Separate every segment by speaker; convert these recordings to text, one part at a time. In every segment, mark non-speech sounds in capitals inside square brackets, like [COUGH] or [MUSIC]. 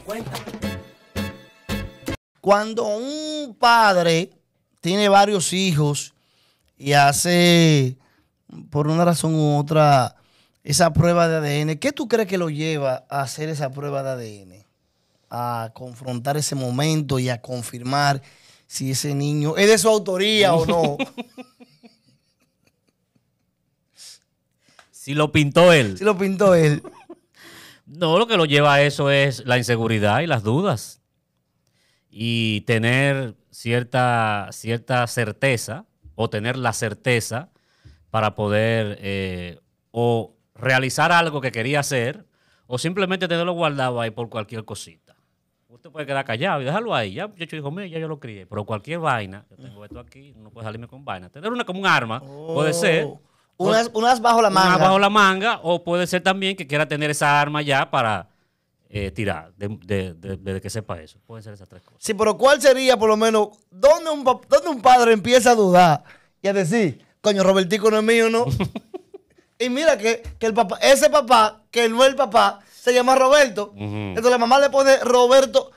Speaker 1: cuenta.
Speaker 2: Cuando un padre tiene varios hijos y hace, por una razón u otra, esa prueba de ADN, ¿qué tú crees que lo lleva a hacer esa prueba de ADN? A confrontar ese momento y a confirmar si ese niño es de su autoría o no. [LAUGHS] si lo pintó él. Si lo pintó él. No,
Speaker 1: lo que lo lleva a eso es la inseguridad y las dudas. Y tener cierta, cierta certeza o tener la certeza para poder eh, o realizar algo que quería hacer o simplemente tenerlo guardado ahí por cualquier cosita. Usted puede quedar callado y dejarlo ahí. Ya, yo dijo ya yo lo crié. Pero cualquier vaina, yo tengo esto aquí, no puedo salirme con vaina. Tener una como un arma puede ser oh. Unas, bajo la manga. bajo la manga, o puede ser también que quiera tener esa arma ya para eh, tirar, de, que sepa eso. Pueden ser esas tres
Speaker 2: cosas. Sí, pero ¿cuál sería, por lo menos, dónde un, dónde un padre empieza a dudar y a decir, coño, Robertico no es mío, no? [LAUGHS] y mira que, que, el papá, ese papá, que no es el papá, se llama Roberto. Entonces la mamá le pone Roberto.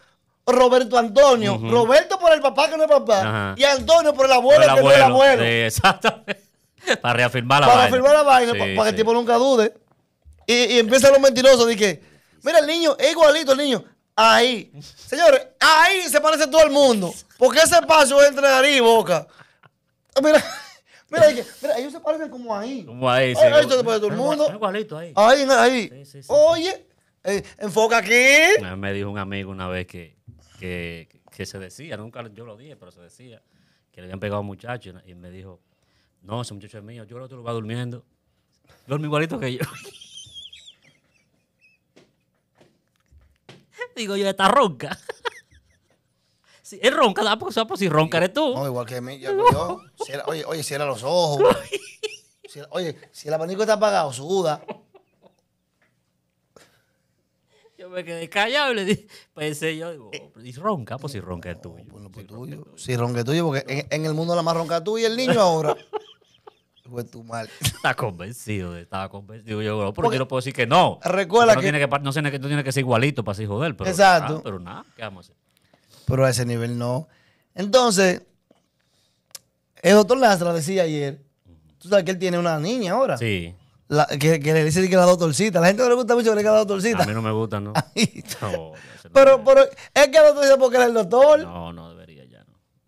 Speaker 2: Roberto Antonio, Roberto por el papá que no es papá, y Antonio por el abuelo, que no es el abuelo.
Speaker 1: exactamente. [LAUGHS] Para reafirmar la vaina. Para reafirmar la vaina, para, que el
Speaker 2: tipo nunca dude. Y, empiezan los mentirosos. de que, mira, el niño es igualito el niño. Ahí. Señores, ahí se parece todo el mundo. Porque ese espacio es entre ari y boca. Mira. [LAUGHS] Mira, mira, ellos se parecen como ahí. Como ahí, sí. Ahí se parece todo el mundo. Igualito ahí. Ahí, ahí. Oye, eh, enfoca aquí.
Speaker 1: Me dijo un amigo una vez que, que, que se decía, nunca yo lo dije, pero se decía, que le habían pegado a un muchacho y me dijo, no, ese muchacho es mío. Yo creo que tú lo vas durmiendo. Duerme igualito que yo. [LAUGHS] Digo yo, está ronca. [LAUGHS] Sí, él ronca, la
Speaker 2: porque pues si ronca eres tú. No, igual que mí. Yo, oye, oye, cierra los ojos. [LAUGHS] oye, si el abanico está apagado, suda.
Speaker 1: Yo me quedé callado y le dije, pensé yo, digo, oh, y ronca, pues si ronca eres tuyo. pues, pues
Speaker 2: si ronca es tuyo, porque en, el mundo la más ronca tú y el niño ahora fue tu
Speaker 1: mal. [LAUGHS] Está convencido, estaba convencido. Yo, creo pero yo no puedo decir que no. Recuerda no que... Tiene que, no, tiene que, ser igualito para así joder, pero. Exacto. Ah, pero nada, vamos a
Speaker 2: Pero a ese nivel no. Entonces, el doctor Lastra decía ayer, tú sabes que él tiene una niña ahora. Sí. La, que, le dice que la doctorcita. La gente no le gusta mucho que le diga la doctorcita. A mí no me gusta, ¿no? [LAUGHS] pero, es que doctor dice porque era el doctor. No, no,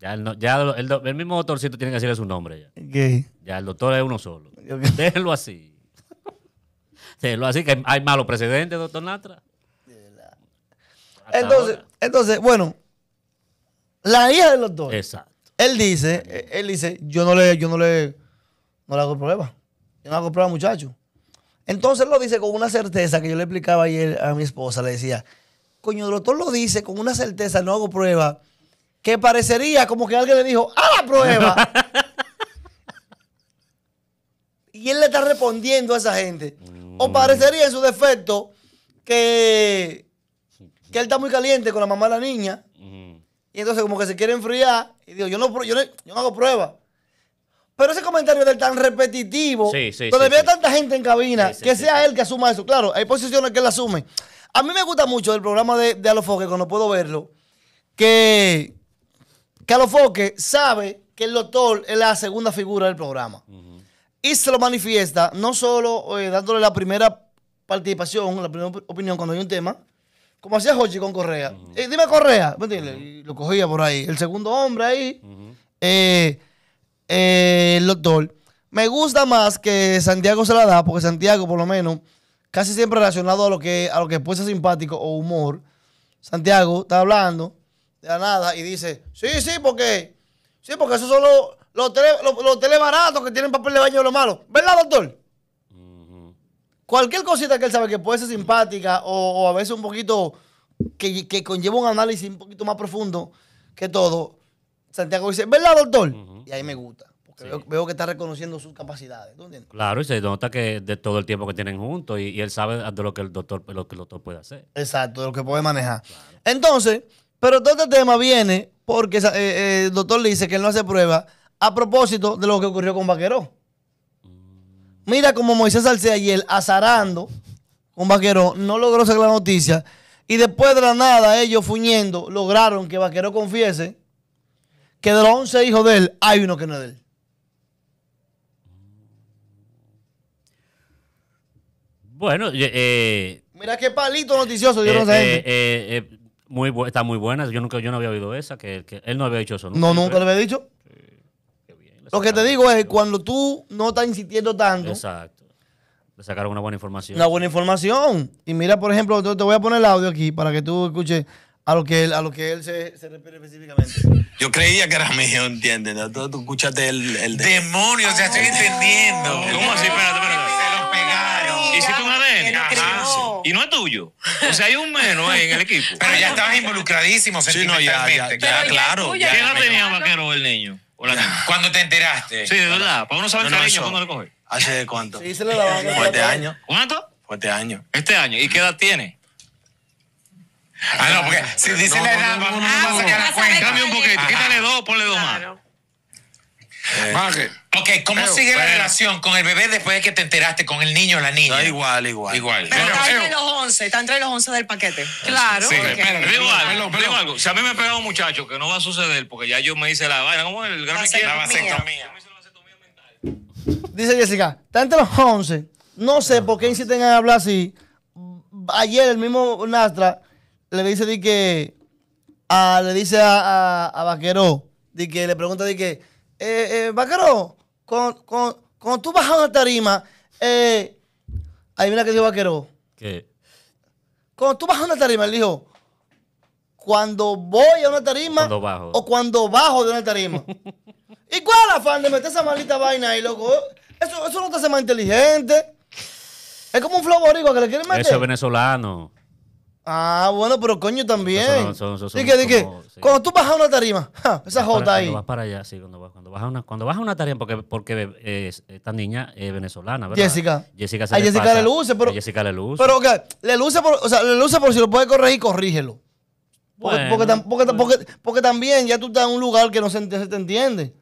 Speaker 1: ya, el, el, mismo doctorcito tiene que decirle su nombre. Ya, ya el doctor es uno solo. [LAUGHS] Déjelo así. Déjelo así, que hay malos precedentes, doctor Natra.
Speaker 2: Entonces, entonces, bueno, la hija del doctor. Exacto. Él dice, él dice, yo no le, yo no le, no hago prueba. Yo no hago prueba, muchacho. Entonces lo dice con una certeza que yo le explicaba ayer a mi esposa, le decía, coño, el doctor lo dice con una certeza, no hago prueba que parecería como que alguien le dijo, a la prueba. [LAUGHS] y él le está respondiendo a esa gente. O mm. parecería en su defecto que, que él está muy caliente con la mamá de la niña. Mm. Y entonces como que se quiere enfriar. Y digo, yo no, hago prueba. Pero ese comentario del tan repetitivo,
Speaker 1: sí, donde
Speaker 2: tanta gente en cabina, que sea él que asuma eso. Claro, hay posiciones que él asume. A mí me gusta mucho el programa de, de Alofoque, cuando puedo verlo, que Calofoque sabe que el doctor es la segunda figura del programa. Y se lo manifiesta no solo eh, dándole la primera participación, la primera opinión cuando hay un tema, como hacía Jochi con Correa. Eh, dime Correa, Lo cogía por ahí. El segundo hombre ahí, eh, el doctor. Me gusta más que Santiago se la da, porque Santiago, por lo menos, casi siempre relacionado a lo que, a lo que puede ser simpático o humor. Santiago está hablando de la nada y dice, sí, sí, porque, sí, porque esos son los, los, tele, baratos que tienen papel de baño de lo malo. ¿Verdad, doctor? Cualquier cosita que él sabe que puede ser simpática o, a veces un poquito que, conlleva un análisis un poquito más profundo que todo, Santiago dice, ¿verdad, doctor? Y ahí me gusta. porque Veo, que está reconociendo sus capacidades.
Speaker 1: Claro, y se nota que de todo el tiempo que tienen juntos y, él sabe de lo que el doctor, lo que el puede hacer.
Speaker 2: Exacto, de lo que puede manejar. Entonces, pero todo este tema viene porque eh, eh, el doctor le dice que él no hace prueba a propósito de lo que ocurrió con Vaqueró. Mm. Mira como Moisés y el azarando con Vaqueró no logró sacar la noticia y después de la nada ellos fuñendo lograron que Vaqueró confiese que de los 11 hijos de él hay uno que no es de él.
Speaker 1: Bueno, eh,
Speaker 2: mira qué palito noticioso, yo no Eh,
Speaker 1: eh muy está muy buena. Yo, nunca, yo no había oído esa, que, él no había dicho eso. no, nunca lo había
Speaker 2: dicho. Lo que te digo es cuando tú no estás insistiendo tanto. Exacto.
Speaker 1: Le sacaron una buena información. Una
Speaker 2: buena información. Y mira, por ejemplo, te, voy a poner el audio aquí para que tú escuches a lo que él, a lo que él se, refiere específicamente. Yo creía que era mío, ¿entiendes? Tú, escuchaste el, demonio, o sea, estoy ah. entendiendo. ¿Cómo así? Espérate, Se lo pegaron. Hiciste un ADN. Ajá. Ah, y no es tuyo. O sea, hay un menos en el equipo. Pero ya estabas involucradísimo sentimentalmente. Sí, no, ya, ya, claro. ¿Quién la tenía vaquero el niño? O
Speaker 1: ¿Cuándo te enteraste? Sí, de verdad. Para uno sabe el cariño cuando le coge.
Speaker 2: ¿Hace cuánto? Sí, se lo este año. ¿Cuánto? Fue este año. Este año. ¿Y qué edad tiene? Ah, no, porque si dice la edad, vas a sacar la cuenta. Cambia un poquito. Quítale dos, ponle dos más. Eh. ok, ¿cómo sigue la relación con el
Speaker 1: bebé después de que te enteraste con el niño o la niña? igual,
Speaker 2: igual. Igual. Pero, está entre los 11, está entre los 11 del paquete. Claro. Sí, digo
Speaker 1: algo, Si a mí me pegado un muchacho, que no va a suceder, porque ya yo me hice la vaina, ¿cómo el gran La vasectomía.
Speaker 2: Dice Jessica, está entre los 11. No sé por qué insisten en hablar así. Ayer el mismo Nastra le dice de que a, ah, le dice a, a, a Vaquero, de que le pregunta de que eh, eh, vaquero, cuando, tú bajas una tarima, eh, ahí mira que dijo vaquero. ¿Qué? Cuando tú bajas una tarima, él dijo, cuando voy a una tarima o cuando bajo de una tarima. [LAUGHS] ¿Y cuál es afán de meter esa maldita vaina ahí, loco? Eh, eso, eso no te hace más inteligente. Es como un flow que le quieren meter. Eso es
Speaker 1: venezolano.
Speaker 2: Ah, bueno, pero coño también. Y que, que, cuando tú bajas una tarima, [LAUGHS] esa jota ahí. Cuando vas
Speaker 1: para allá, sí, cuando vas, cuando bajas a, una, cuando bajas una tarima, porque, porque esta niña es venezolana, ¿verdad? Jessica. Jessica se le Jessica le luce, pero. Jessica le luce.
Speaker 2: Pero que le luce, por, o sea, le luce por si lo puedes corregir, corrígelo. Porque, porque, también ya tú estás en un lugar que no se te entiende.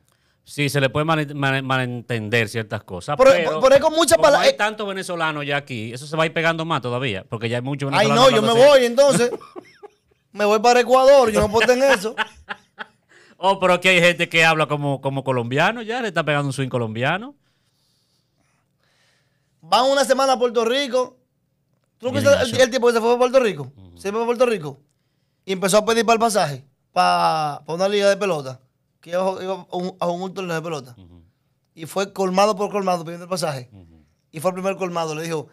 Speaker 1: Sí, se le puede malentender ciertas cosas. E-, pero,
Speaker 2: e con muchas palabras. Hay eh
Speaker 1: tantos venezolanos ya aquí, eso se va a ir pegando más todavía, porque ya hay muchos venezolanos. Ay, no, yo me voy
Speaker 2: entonces. [LAUGHS] me voy para Ecuador, yo no puedo tener eso. [LAUGHS] oh,
Speaker 1: pero aquí hay gente que habla como, como colombiano ya, le está pegando un swing colombiano.
Speaker 2: Van una semana a Puerto Rico. ¿Tú el, el, tipo que se fue a Puerto Rico? Se fue a Puerto Rico y empezó a pedir para el pasaje, para, para una liga de pelota que iba a un, turno de pelota. Y fue colmado por colmado pidiendo el pasaje. Y fue el primer colmado. Le dijo,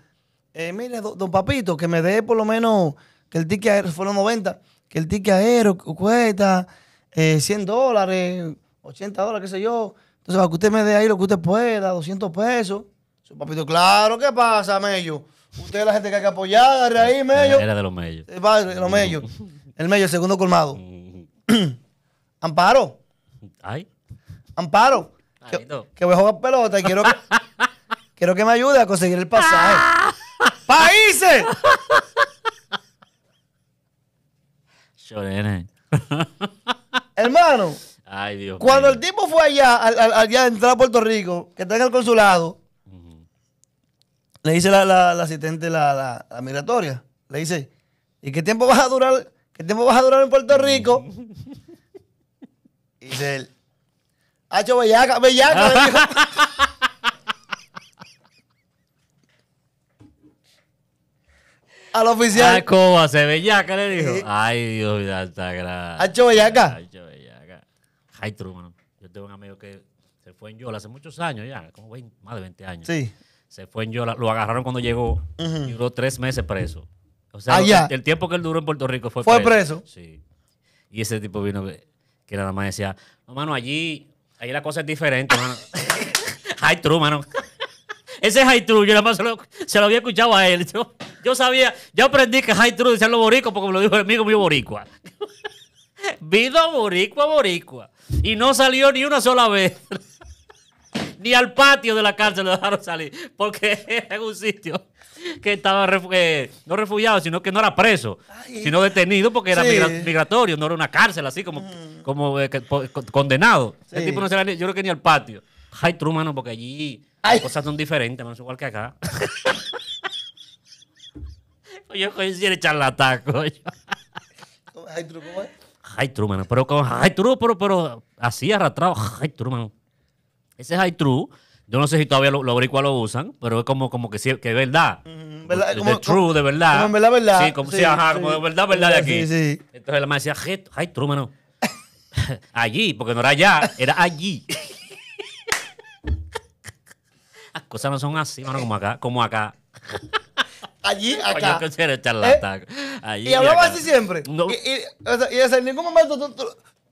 Speaker 2: eh, mire, don, Papito, que me dé por lo menos que el ticket aéreo, fueron 90, que el ticket aéreo cuesta 100 eh, dólares, 80 dólares, qué sé yo. Entonces, para que usted me dé ahí lo que usted pueda, 200 pesos. Su papito, claro, ¿qué pasa, Mello? Usted es la gente que hay que apoyar, ahí, Mello. Era de los Mellos. Eh, los Mellos. El Mello, el segundo colmado. [CLEARS THROAT] Amparo, Ay. Amparo. Que, voy a jugar pelota y quiero que, [LAUGHS] quiero que me ayude a conseguir el pasaje. [LAUGHS] ¡Países! Hermano. Ay, Dios Cuando el tipo fue allá, al, día allá entrar a Puerto Rico, que está en el consulado, le dice la, asistente, la, migratoria, le dice, ¿y qué tiempo vas a durar? ¿Qué tiempo vas a durar en Puerto Rico? [LAUGHS] Y dice él, ¡Hacho ah, bellaca, bellaca! [LAUGHS] Al oficial. Ah, ¿cómo
Speaker 1: hace bellaca? Le dijo. Ay, Dios, mío! está grave. ¿Hacho ah,
Speaker 2: bellaca? ¡Hacho bellaca!
Speaker 1: tru Truman. Yo tengo un amigo que se fue en Yola hace muchos años ya, como 20, más de 20 años. Sí. Se fue en Yola, lo agarraron cuando llegó duró tres meses preso. O sea, el tiempo que él duró en Puerto Rico fue, ¿Fue preso. Sí. Y ese tipo vino que nada más decía, no, mano, allí, allí la cosa es diferente, mano. [LAUGHS] High true, mano. [LAUGHS] Ese es High True, yo nada más se lo, había escuchado a él. Yo, sabía, yo aprendí que High True decían los boricua porque me lo dijo el amigo mío boricua. [LAUGHS] vida boricua, boricua. Y no salió ni una sola vez ni al patio de la cárcel lo dejaron salir, porque [LAUGHS] era un sitio que estaba eh, no refugiado, sino que no era preso, sino detenido porque era migratorio, no era una cárcel así como, mm. como eh, condenado. El tipo no se yo creo que ni al patio. Hay Truman, porque allí cosas son diferentes, no igual que acá. [LAUGHS] Oye, coño, si eres charlatán, coño. Hay Truman, pero Hay Truman, pero, así arrastrado, hay Truman. Ese high true. Yo no sé si todavía lo lo cuál lo usan, pero es como, como que, sí, que es verdad. Mm, ¿verdad? de true, de verdad. verdad, verdad. Sí, como, sí, ajá, como de verdad, verdad de aquí. Entonces la madre decía, high true, mano. [LAUGHS] allí, porque no era allá, era allí. [LAUGHS] Las cosas no son así, mano, como acá, como acá. [LAUGHS]
Speaker 2: Allí, acá.
Speaker 1: Eh, allí, y hablaba así
Speaker 2: siempre. Y, en ningún momento,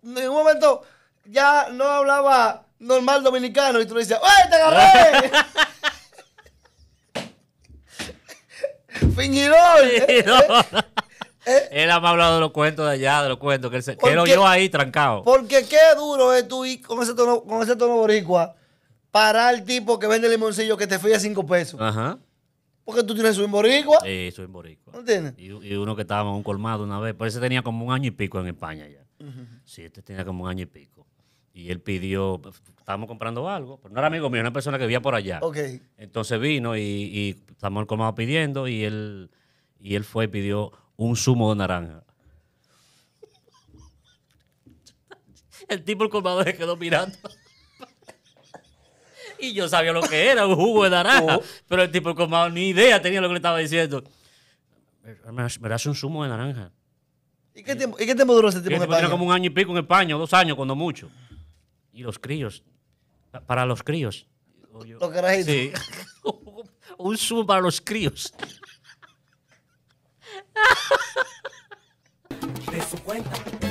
Speaker 2: en ningún momento ya no hablaba normal dominicano y tú le dices, ¡ay, te agarré! [LAUGHS] Fingidor. ¿eh? ¿Eh?
Speaker 1: ¿Eh? Él ha hablado de los cuentos de allá, de los cuentos que él, se, que ahí trancado.
Speaker 2: Porque qué duro es tú ir con ese tono, con ese tono boricua para el tipo que vende limoncillo que te a cinco pesos. Ajá. Porque tú tienes su boricua.
Speaker 1: Sí, su boricua. ¿No entiendes? Y, uno que estaba en un colmado una vez, Por ese tenía como un año y pico en España ya. Sí, este tenía como un año y pico. Y él pidió, estábamos comprando algo, pero no era amigo mío, era una persona que vivía por allá. Entonces vino y, estamos el como pidiendo y él, y él fue y pidió un zumo de naranja. [LAUGHS] El tipo, el colmado se quedó mirando. [LAUGHS] y yo sabía lo que era, un jugo de naranja. Oh. Pero el tipo, el comado ni idea tenía lo que le estaba diciendo. Me das un zumo de naranja.
Speaker 2: ¿Y qué tiempo, ¿y duró ese tipo en España? como un
Speaker 1: año y pico en España, dos años, cuando mucho. Y los críos. Para los críos. O yo, ¿Lo oh, queréis? Sí. [LAUGHS] un Zoom para los críos. De su cuenta.